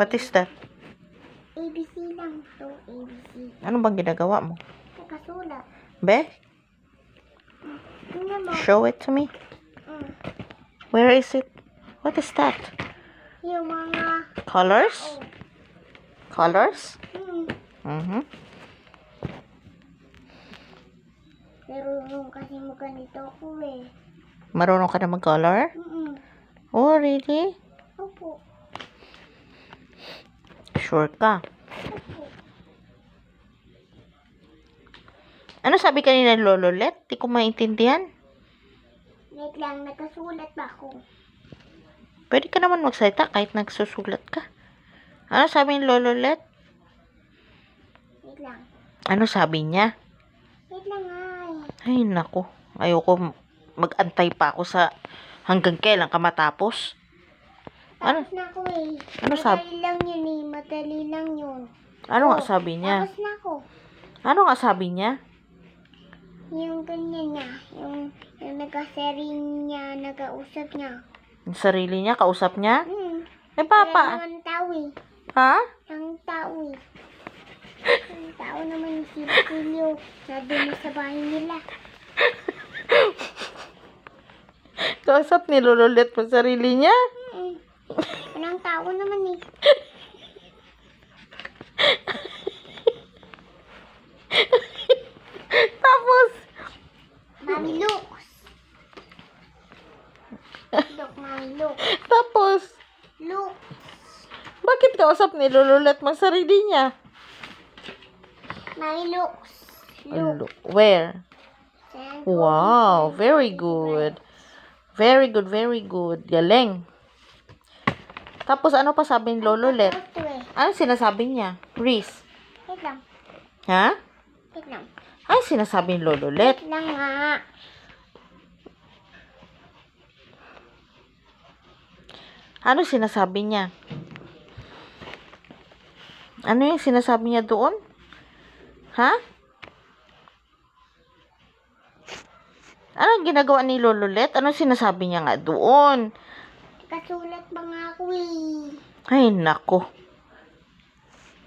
What is that? ABC lang to, ABC. Ano bang ginagawa mo? Nakasulat. Be? Show it to me. Mm. Where is it? What is that? Yung mga... Colors? Oh. Colors? Mm. Mm -hmm. Marunong kasi mo ganito ko eh. Marunong ka na mag-color? Mm -mm. Oh, really? Opo. Sure ka. Ano sabi kanina, Lolo Let? Di ko maintindihan. Wait lang, nagkasulat ba ako? Pwede ka naman magsalita kahit nagsusulat ka. Ano sabi ni Lolo Let? Wait lang. Ano sabi niya? Wait lang ay. Ay, nako. Ayoko mag-antay pa ako sa hanggang kailan ka matapos. Ano? Tapos na ako eh. Ano sabi? Madali lang yun eh. Madali lang yun. Ano oh, nga sabi niya? Tapos na ako. Ano nga sabi niya? Yung ganyan niya. Yung, yung nagkasarili niya, nagkausap niya. Yung sarili niya, kausap niya? Hmm. Eh, papa. Kaya ang tao eh. Ha? Yung tao eh. ang tao naman si Julio. Sabi mo sa bahay nila. kausap nilululit mo sarili niya? Anong tao naman eh. Tapos. Mami Lux. Look, Mami Lux. Tapos. Lux. Bakit kausap nilululat mo sarili niya? Mami Lux. Lux. Ano, where? Wow, very good. Very good, very good. Galing. Tapos ano pa sabi ni Lolo Let? Eh. Ano sinasabi niya? Reese? Wait lang. Ha? Wait lang. Ay, sinasabi ni Lolo Let. Wait lang nga. Ano sinasabi niya? Ano yung sinasabi niya doon? Ha? Ano ginagawa ni Lolo Let? Ano sinasabi niya nga doon? Nakasulat pa nga ako eh. Ay, nako.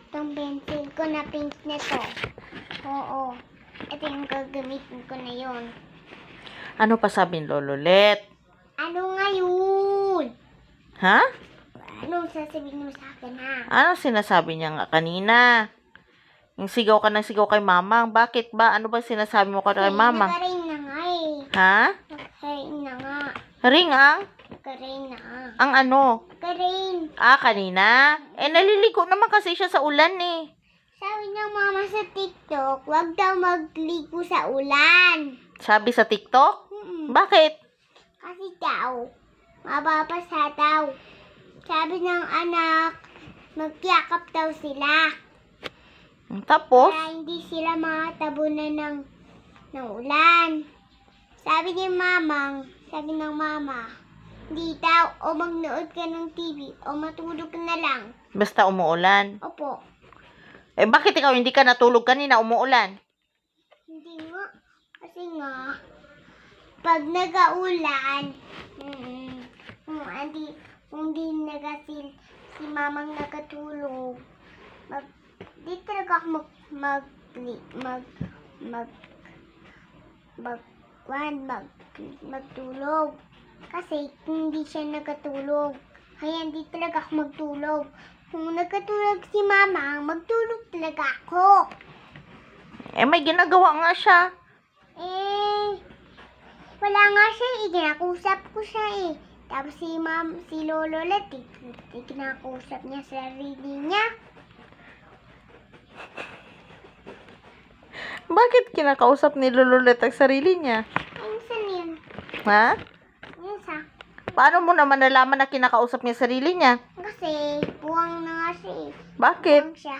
Itong pencil ko na pink nito. Oo. Ito yung gagamitin ko na yon. Ano pa sabi ni Lolo Let? Ano ngayon? Ha? Ano sasabihin mo sa akin ha? Ano sinasabi niya nga kanina? Yung sigaw ka ng sigaw kay mama. Bakit ba? Ano ba sinasabi mo kay, kay mama? Nakaring na nga eh. Ha? Nakaring na nga. Ring ang? Ah? Karina. Ang ano? Karin. Ah, kanina? Eh, naliligo naman kasi siya sa ulan eh. Sabi ng mama sa TikTok, wag daw magligo sa ulan. Sabi sa TikTok? Mm-mm. Bakit? Kasi daw, mababasa daw. Sabi ng anak, magkiyakap daw sila. Hmm, tapos? Para hindi sila makatabunan ng, ng ulan. Sabi ni mamang, sabi ng mama, dita o magnood ka ng TV o matulog ka na lang. Basta umuulan? Opo. Eh, bakit ikaw hindi ka natulog kanina umuulan? Hindi nga. Kasi nga, pag nagaulan, mm, -mm kung hindi, kung di nagasin, si mamang nakatulog, mag, di talaga ako mag, mag, mag, mag, mag, mag, mag, mag, mag, mag, mag, mag, mag, mag, mag, mag, mag, mag, mag, kasi hindi siya nagkatulog. Kaya hindi talaga ako magtulog. Kung nagkatulog si mama, magtulog talaga ako. Eh, may ginagawa nga siya. Eh, wala nga siya eh. Ginakusap ko siya eh. Tapos si mam, si lolo ulit, ginakusap eh, eh, niya sa sarili niya. Bakit kinakausap ni Lululet ang sarili niya? Minsan yun. Ha? Paano mo naman nalaman na kinakausap niya sarili niya? Kasi, buwang na nga siya eh. Bakit? Buwang siya.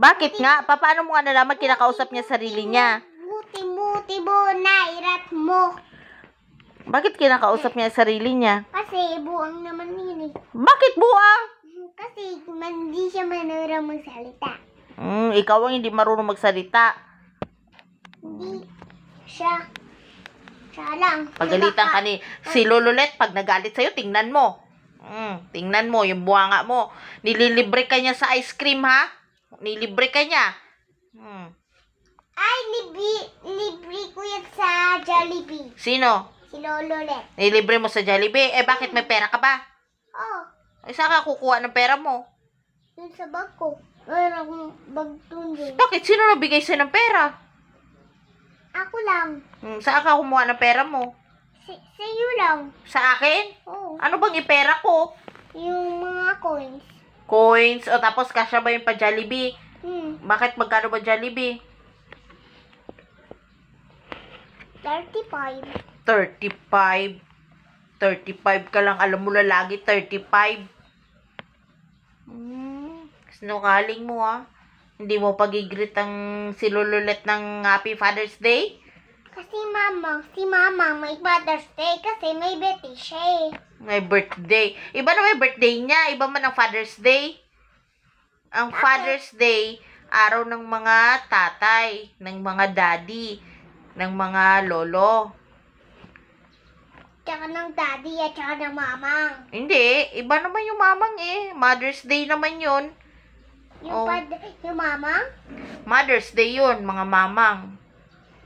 Bakit nga? Pa, paano mo nga nalaman kinakausap niya sarili niya? Buti-buti mo na irat mo. Bakit kinakausap niya sarili niya? Kasi buwang naman yun eh. Bakit buwang? Kasi hindi siya manurong magsalita. Hmm, ikaw ang hindi marunong magsalita. Hindi siya Salang. Pagalitan ka ni diba? si Lululet pag nagalit sa'yo, tingnan mo. Mm, tingnan mo, yung buwanga mo. Nililibre ka niya sa ice cream, ha? Nilibre ka niya. Mm. Ay, libre, libre ko yan sa Jollibee. Sino? Si Lululet. Nilibre mo sa Jollibee? Eh, bakit may pera ka ba? Oo. Oh. Eh, saan ka kukuha ng pera mo? Yun sa bag ko. Meron akong bag dun. Bakit? Sino nabigay sa'yo ng pera? Ako lang. Hmm, saan ka kumuha ng pera mo? Sa, sa iyo lang. Sa akin? Oo. Ano bang ipera ko? Yung mga coins. Coins? O tapos kasya ba yung pa Jollibee? Hmm. Bakit magkano ba Jollibee? 35. 35. 35 ka lang. Alam mo na lagi, 35. Mm. Sinungaling mo, ah. Hindi mo pagigrit ang silululet ng Happy Father's Day? Kasi mama, si mama may Father's Day kasi may birthday siya eh. May birthday. Iba na may birthday niya. Iba man ang Father's Day. Ang Father's Day, araw ng mga tatay, ng mga daddy, ng mga lolo. Tsaka ng daddy at tsaka ng mamang. Hindi. Iba naman yung mamang eh. Mother's Day naman yun. Yung, oh. yung mamang? Mother's Day yun, mga mamang.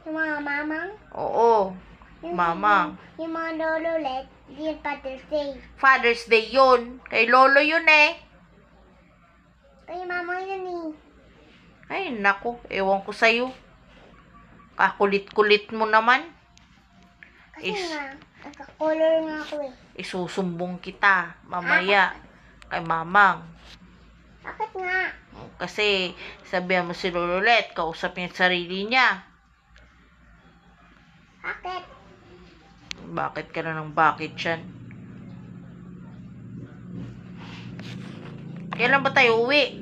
Yung mga mamang? Oo. Yung, mamang. Yung, yung mga lolo ulit, yun Father's Day. Father's Day yun. Kay lolo yun eh. Kay mamang yun eh. Ay, nako. Ewan ko sa'yo. Kakulit-kulit mo naman. Kasi Is, nga, nakakolor nga ako eh. Isusumbong kita mamaya. Ah. Kay mamang. Bakit nga? Kasi, sabihan mo si Lululet, kausap niya sarili niya. Bakit? Bakit ka na ng bakit dyan? Kailan ba tayo uwi?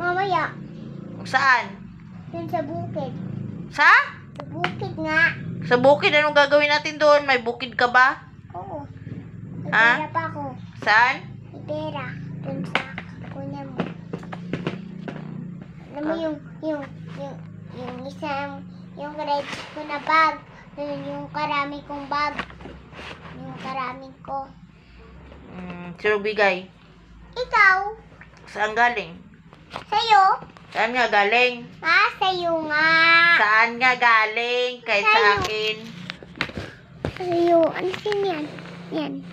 Mamaya. Saan? Yan sa bukid. Sa? Sa bukid nga. Sa bukid? Anong gagawin natin doon? May bukid ka ba? Oo. May ha? pa ako. Saan? May pera. Doon sa alam mo yung, yung, yung, yung isang, yung grade ko na bag, yung karami kong bag, yung karami ko. Mm, sino bigay? Ikaw. Saan galing? Sa'yo. Saan nga galing? Ah, sa'yo nga. Saan nga galing? Kay sa'yo. sa akin. Sa'yo. Ano sin yan? Yan.